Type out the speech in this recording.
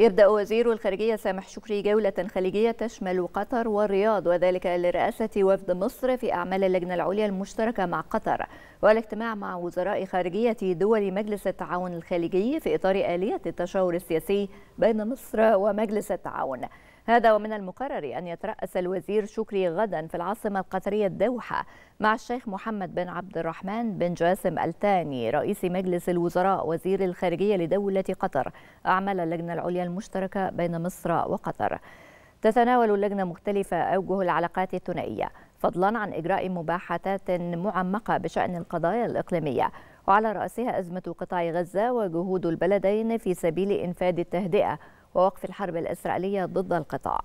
يبدأ وزير الخارجية سامح شكري جولة خليجية تشمل قطر والرياض وذلك لرئاسة وفد مصر في أعمال اللجنة العليا المشتركة مع قطر والاجتماع مع وزراء خارجية دول مجلس التعاون الخليجي في إطار آلية التشاور السياسي بين مصر ومجلس التعاون هذا ومن المقرر أن يترأس الوزير شكري غدا في العاصمة القطرية الدوحة مع الشيخ محمد بن عبد الرحمن بن جاسم التاني رئيس مجلس الوزراء وزير الخارجية لدولة قطر أعمال اللجنة العليا المشتركة بين مصر وقطر تتناول اللجنة مختلفة أوجه العلاقات الثنائية فضلا عن إجراء مباحثات معمقة بشأن القضايا الإقليمية وعلى رأسها أزمة قطاع غزة وجهود البلدين في سبيل إنفاذ التهدئة ووقف الحرب الإسرائيلية ضد القطاع